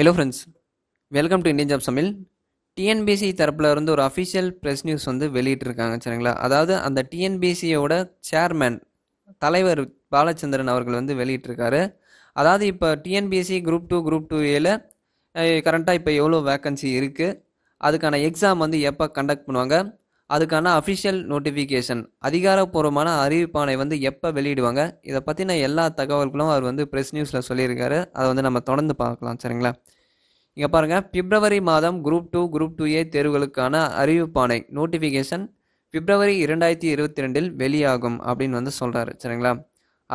hello friends welcome to Indian job சமையல் TNPSC தரப்பில் இருந்து ஒரு அஃபிஷியல் ப்ரெஸ் நியூஸ் வந்து வெளியிட்டிருக்காங்க சரிங்களா அதாவது அந்த டிஎன்பிசியோட சேர்மேன் தலைவர் பாலச்சந்திரன் அவர்கள் வந்து வெளியிட்டிருக்காரு அதாவது இப்போ TNPSC group two group two ஏல கரண்ட்டாக இப்போ எவ்வளோ வேக்கன்சி இருக்குது அதுக்கான எக்ஸாம் வந்து எப்போ கண்டக்ட் பண்ணுவாங்க அதுக்கான அஃபிஷியல் நோட்டிஃபிகேஷன் அதிகாரப்பூர்வமான அறிவிப்பானை வந்து எப்போ வெளியிடுவாங்க இதை பற்றின எல்லா தகவல்களும் அவர் வந்து ப்ரெஸ் நியூஸில் சொல்லியிருக்காரு அதை வந்து நம்ம தொடர்ந்து பார்க்கலாம் சரிங்களா இங்கே பாருங்கள் பிப்ரவரி மாதம் group two group two A தேர்வுகளுக்கான அறிவிப்பானை நோட்டிஃபிகேஷன் பிப்ரவரி இரண்டாயிரத்தி இருபத்தி ரெண்டில் வெளியாகும் அப்படின்னு வந்து சொல்கிறாரு சரிங்களா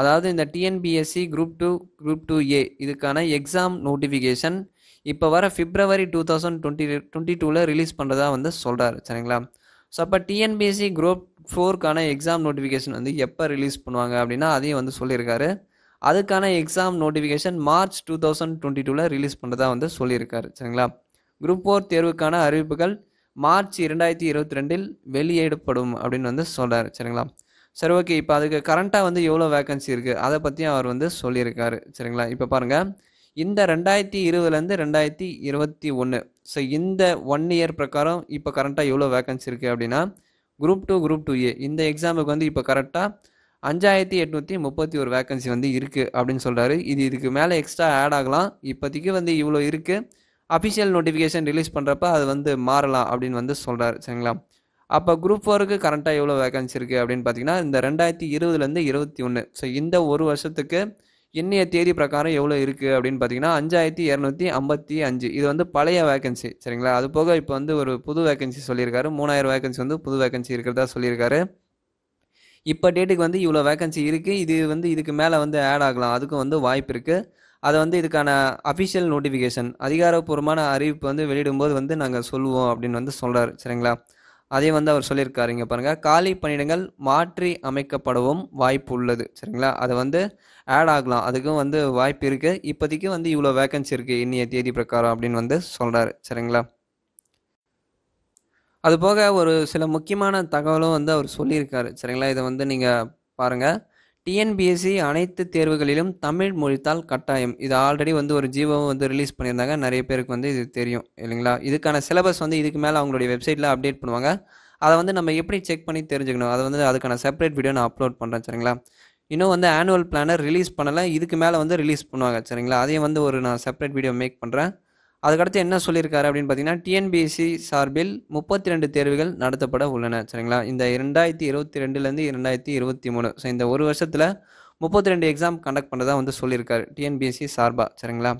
அதாவது இந்த TNPSC group two group two A இதுக்கான எக்ஸாம் நோட்டிஃபிகேஷன் இப்போ வர February two thousand twenty twenty டூவில் ரிலீஸ் பண்ணுறதா வந்து சொல்கிறாரு சரிங்களா ஸோ அப்போ டிஎன்பிஎஸ்சி குரூப் ஃபோருக்கான எக்ஸாம் நோட்டிஃபிகேஷன் வந்து எப்போ ரிலீஸ் பண்ணுவாங்க அப்படின்னா அதையும் வந்து சொல்லியிருக்காரு அதுக்கான exam notification March two thousand twenty டூவில் ரிலீஸ் பண்ணுறதா வந்து சொல்லியிருக்காரு சரிங்களா குரூப் ஃபோர் தேர்வுக்கான அறிவிப்புகள் மார்ச் இரண்டாயிரத்தி இருபத்தி ரெண்டில் வெளியிடப்படும் அப்படின்னு வந்து சொல்கிறார் சரிங்களா சரி ஓகே இப்போ அதுக்கு கரண்ட்டாக வந்து எவ்வளோ வேக்கன்சி இருக்குது அதை பற்றியும் அவர் வந்து சொல்லியிருக்காரு சரிங்களா இப்போ பாருங்கள் இந்த ரெண்டாயிரத்தி இருபதுலேருந்து ரெண்டாயிரத்தி இருபத்தி ஒன்று ஸோ இந்த ஒன் இயர் பிரகாரம் இப்போ கரண்ட்டாக எவ்வளோ வேக்கன்சி இருக்குது அப்படின்னா group two group two A இந்த எக்ஸாமுக்கு வந்து இப்போ கரெக்டாக அஞ்சாயிரத்தி எட்நூற்றி முப்பத்தி ஒரு வேக்கன்சி வந்து இருக்குது அப்படின்னு சொல்கிறாரு இது இதுக்கு மேலே எக்ஸ்ட்ரா ஆட் ஆகலாம் இப்போதைக்கு வந்து இவ்வளோ இருக்குது அஃபிஷியல் நோட்டிஃபிகேஷன் ரிலீஸ் பண்ணுறப்ப அது வந்து மாறலாம் அப்படின்னு வந்து சொல்கிறாரு சரிங்களா அப்போ குரூப் ஃபோருக்கு கரண்ட்டாக எவ்வளோ வேகன்சி இருக்குது அப்படின்னு பார்த்தீங்கன்னா இந்த ரெண்டாயிரத்தி இருபதுலேருந்து இருபத்தி ஒன்று ஸோ இந்த ஒரு வருஷத்துக்கு என்னைய தேதி பிரகாரம் எவ்வளோ இருக்குது அப்படின்னு பார்த்தீங்கன்னா அஞ்சாயிரத்தி இரநூத்தி ஐம்பத்தி அஞ்சு இது வந்து பழைய வேகன்சி சரிங்களா அது போக இப்போ வந்து ஒரு புது வேகன்சி சொல்லியிருக்காரு மூணாயிரம் வேகன்சி வந்து புது வேகன்சி இருக்கிறதா சொல்லியிருக்காரு இப்போ டேட்டுக்கு வந்து இவ்வளோ வேகன்சி இருக்குது இது வந்து இதுக்கு மேலே வந்து ஆட் ஆகலாம் அதுக்கும் வந்து வாய்ப்பு இருக்குது அதை வந்து இதுக்கான அஃபிஷியல் நோட்டிஃபிகேஷன் அதிகாரப்பூர்வமான அறிவிப்பு வந்து வெளியிடும்போது வந்து நாங்கள் சொல்லுவோம் அப்படின்னு வந்து சொல்கிறார் சரிங்களா அதையும் வந்து அவர் சொல்லியிருக்காரு இங்கே பாருங்கள் காலி பணியிடங்கள் மாற்றி அமைக்கப்படவும் வாய்ப்பு உள்ளது சரிங்களா அதை வந்து ஆட் ஆகலாம் அதுக்கும் வந்து வாய்ப்பு இருக்குது இப்போதைக்கு வந்து இவ்வளோ வேக்கன்சி இருக்குது இன்னிய தேதி பிரகாரம் அப்படின்னு வந்து சொல்கிறாரு சரிங்களா அதுபோக ஒரு சில முக்கியமான தகவலும் வந்து அவர் சொல்லியிருக்காரு சரிங்களா இதை வந்து நீங்கள் பாருங்கள் டிஎன்பிஎஸ்சி அனைத்து தேர்வுகளிலும் தமிழ் மொழித்தால் கட்டாயம் இது ஆல்ரெடி வந்து ஒரு ஜீவோ வந்து ரிலீஸ் பண்ணியிருந்தாங்க நிறைய பேருக்கு வந்து இது தெரியும் இல்லைங்களா இதுக்கான சிலபஸ் வந்து இதுக்கு மேலே அவங்களுடைய வெப்சைட்டில் அப்டேட் பண்ணுவாங்க அதை வந்து நம்ம எப்படி செக் பண்ணி தெரிஞ்சுக்கணும் அதை வந்து அதுக்கான செப்பரேட் வீடியோ நான் அப்லோட் பண்ணுறேன் சரிங்களா இன்னும் வந்து ஆனுவல் பிளானை ரிலீஸ் பண்ணலை இதுக்கு மேலே வந்து ரிலீஸ் பண்ணுவாங்க சரிங்களா அதையும் வந்து ஒரு நான் செப்பரேட் வீடியோ மேக் பண்ணுறேன் அதுக்கடுத்து என்ன சொல்லியிருக்காரு அப்படின்னு பார்த்தீங்கன்னா டிஎன்பிஎஸ்சி சார்பில் முப்பத்தி ரெண்டு தேர்வுகள் நடத்தப்பட உள்ளன சரிங்களா இந்த இரண்டாயிரத்தி இருபத்தி ரெண்டுலேருந்து இரண்டாயிரத்தி இருபத்தி மூணு ஸோ இந்த ஒரு வருஷத்தில் முப்பத்தி ரெண்டு எக்ஸாம் கண்டக்ட் பண்ணதாக வந்து சொல்லியிருக்காரு டிஎன்பிஎஸ்சி சார்பாக சரிங்களா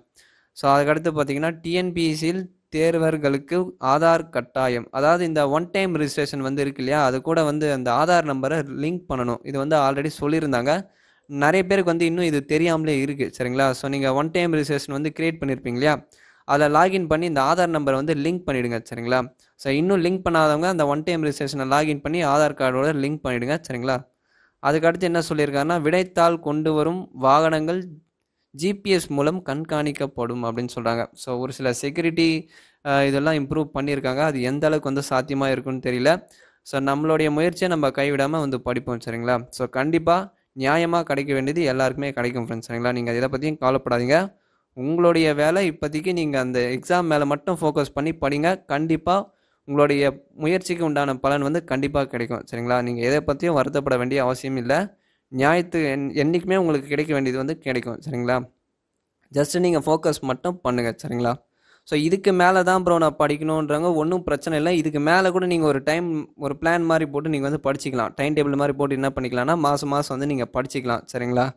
ஸோ அதுக்கடுத்து பார்த்தீங்கன்னா டிஎன்பிஎஸ்சியில் தேர்வர்களுக்கு ஆதார் கட்டாயம் அதாவது இந்த ஒன் டைம் ரிஜிஸ்ட்ரேஷன் வந்து இருக்கு இல்லையா அது கூட வந்து அந்த ஆதார் நம்பரை லிங்க் பண்ணணும் இது வந்து ஆல்ரெடி சொல்லியிருந்தாங்க நிறைய பேருக்கு வந்து இன்னும் இது தெரியாமலே இருக்குது சரிங்களா ஸோ நீங்கள் ஒன் டைம் ரிஜிஸ்ட்ரேஷன் வந்து க்ரியேட் பண்ணியிருப்பீங்க இல்லையா அதில் லாகின் பண்ணி இந்த ஆதார் நம்பரை வந்து லிங்க் பண்ணிவிடுங்க சரிங்களா ஸோ இன்னும் லிங்க் பண்ணாதவங்க அந்த ஒன் டைம் ரிஜிஸ்ட்ரேஷனை லாகின் பண்ணி ஆதார் கார்டோட லிங்க் பண்ணிவிடுங்க சரிங்களா அதுக்கடுத்து என்ன சொல்லியிருக்காருன்னா விடைத்தாள் கொண்டு வரும் வாகனங்கள் ஜிபிஎஸ் மூலம் கண்காணிக்கப்படும் அப்படின்னு சொல்கிறாங்க ஸோ ஒரு சில செக்யூரிட்டி இதெல்லாம் இம்ப்ரூவ் பண்ணியிருக்காங்க அது எந்த அளவுக்கு வந்து சாத்தியமாக இருக்குன்னு தெரியல ஸோ நம்மளுடைய முயற்சியை நம்ம கைவிடாமல் வந்து படிப்போம் சரிங்களா ஸோ கண்டிப்பாக நியாயமாக கிடைக்க வேண்டியது எல்லாருக்குமே கிடைக்கும் ஃப்ரெண்ட்ஸ் சரிங்களா நீங்கள் இதை பற்றியும் கவலைப்படாதீங்க உங்களுடைய வேலை இப்போதைக்கு நீங்கள் அந்த எக்ஸாம் மேலே மட்டும் ஃபோக்கஸ் பண்ணி படிங்க கண்டிப்பாக உங்களுடைய முயற்சிக்கு உண்டான பலன் வந்து கண்டிப்பாக கிடைக்கும் சரிங்களா நீங்கள் எதை பற்றியும் வருத்தப்பட வேண்டிய அவசியம் இல்லை நியாயத்து என் என்றைக்குமே உங்களுக்கு கிடைக்க வேண்டியது வந்து கிடைக்கும் சரிங்களா ஜஸ்ட்டு நீங்கள் ஃபோக்கஸ் மட்டும் பண்ணுங்கள் சரிங்களா ஸோ இதுக்கு மேலே தான் ப்ரோ நான் படிக்கணுன்றாங்க ஒன்றும் பிரச்சனை இல்லை இதுக்கு மேலே கூட நீங்கள் ஒரு டைம் ஒரு பிளான் மாதிரி போட்டு நீங்கள் வந்து படிச்சிக்கலாம் டைம் டேபிள் மாதிரி போட்டு என்ன பண்ணிக்கலாம்னா மாதம் மாதம் வந்து நீங்கள் படிச்சிக்கலாம் சரிங்களா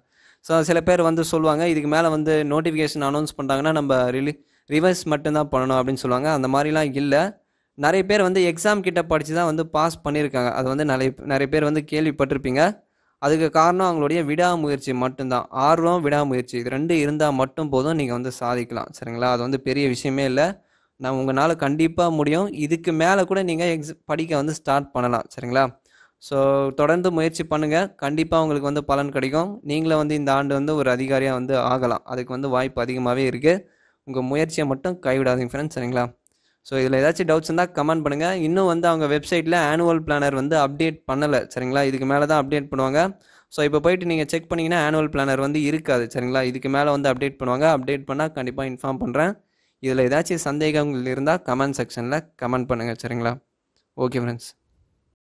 ஸோ சில பேர் வந்து சொல்லுவாங்க இதுக்கு மேலே வந்து நோட்டிஃபிகேஷன் அனௌன்ஸ் பண்ணுறாங்கன்னா நம்ம ரிலி ரிவர்ஸ் மட்டும்தான் பண்ணணும் அப்படின்னு சொல்லுவாங்க அந்த மாதிரிலாம் இல்லை நிறைய பேர் வந்து எக்ஸாம் கிட்ட படித்து தான் வந்து பாஸ் பண்ணியிருக்காங்க அது வந்து நிறைய நிறைய பேர் வந்து கேள்விப்பட்டிருப்பீங்க அதுக்கு காரணம் அவங்களுடைய விடாமுயற்சி மட்டும்தான் ஆர்வம் விடாமுயற்சி இது ரெண்டு இருந்தால் மட்டும் போதும் நீங்கள் வந்து சாதிக்கலாம் சரிங்களா அது வந்து பெரிய விஷயமே இல்லை நான் உங்களால் கண்டிப்பாக முடியும் இதுக்கு மேலே கூட நீங்கள் எக்ஸ் படிக்க வந்து ஸ்டார்ட் பண்ணலாம் சரிங்களா ஸோ தொடர்ந்து முயற்சி பண்ணுங்கள் கண்டிப்பாக உங்களுக்கு வந்து பலன் கிடைக்கும் நீங்களும் வந்து இந்த ஆண்டு வந்து ஒரு அதிகாரியாக வந்து ஆகலாம் அதுக்கு வந்து வாய்ப்பு அதிகமாகவே இருக்குது உங்கள் முயற்சியை மட்டும் கைவிடாதீங்க ஃப்ரெண்ட்ஸ் சரிங்களா ஸோ இதில் ஏதாச்சும் டவுட்ஸ் இருந்தால் கமெண்ட் பண்ணுங்கள் இன்னும் வந்து அவங்க வெப்சைட்டில் ஆனுவல் பிளானர் வந்து அப்டேட் பண்ணலை சரிங்களா இதுக்கு மேலே தான் அப்டேட் பண்ணுவாங்க ஸோ இப்போ போயிட்டு நீங்கள் செக் பண்ணிங்கன்னா ஆனுவல் பிளானர் வந்து இருக்காது சரிங்களா இதுக்கு மேலே வந்து அப்டேட் பண்ணுவாங்க அப்டேட் பண்ணால் கண்டிப்பாக இன்ஃபார்ம் பண்ணுறேன் இதில் ஏதாச்சும் சந்தேகங்கள் இருந்தால் கமெண்ட் செக்ஷனில் கமெண்ட் பண்ணுங்கள் சரிங்களா ஓகே ஃப்ரெண்ட்ஸ்